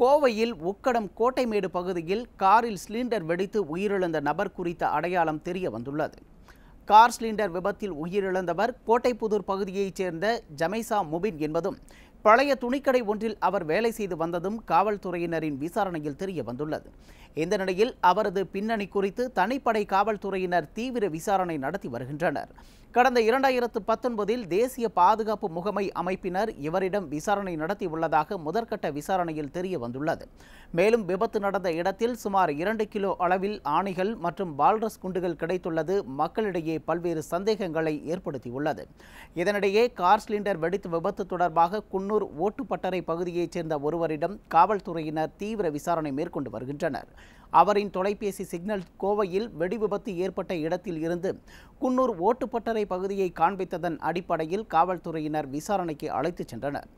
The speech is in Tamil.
கோவையில் உக்கடம் கோட்டைமேடு பகுதியில் காரில் சிலிண்டர் வெடித்து உயிரிழந்த நபர் குறித்த அடையாளம் தெரிய வந்துள்ளது கார் சிலிண்டர் விபத்தில் உயிரிழந்தவர் கோட்டைப்புதூர் பகுதியைச் சேர்ந்த ஜமைசா முபின் என்பதும் பழைய துணிக்கடை ஒன்றில் அவர் வேலை செய்து வந்ததும் காவல்துறையினரின் விசாரணையில் தெரிய வந்துள்ளது இந்த நிலையில் அவரது பின்னணி குறித்து தனிப்படை காவல்துறையினர் தீவிர விசாரணை நடத்தி வருகின்றனர் கடந்த இரண்டாயிரத்து பத்தொன்பதில் தேசிய பாதுகாப்பு முகமை அமைப்பினர் இவரிடம் விசாரணை நடத்தியுள்ளதாக முதற்கட்ட விசாரணையில் தெரிய வந்துள்ளது மேலும் விபத்து நடந்த இடத்தில் சுமார் இரண்டு கிலோ அளவில் ஆணைகள் மற்றும் பால்ரஸ் குண்டுகள் கிடைத்துள்ளது மக்களிடையே பல்வேறு சந்தேகங்களை ஏற்படுத்தியுள்ளது இதனிடையே கார் சிலிண்டர் வெடித்து விபத்து தொடர்பாக குன்னூர் ஓட்டுப்பட்டறை பகுதியைச் சேர்ந்த ஒருவரிடம் காவல்துறையினர் தீவிர விசாரணை மேற்கொண்டு வருகின்றனர் அவரின் தொலைபேசி சிக்னல் கோவையில் வெடி விபத்து ஏற்பட்ட இடத்தில் இருந்து குன்னூர் ஓட்டுப்பட்டறை பகுதியை காண்பித்ததன் அடிப்படையில் காவல்துறையினர் விசாரணைக்கு அழைத்துச் சென்றனர்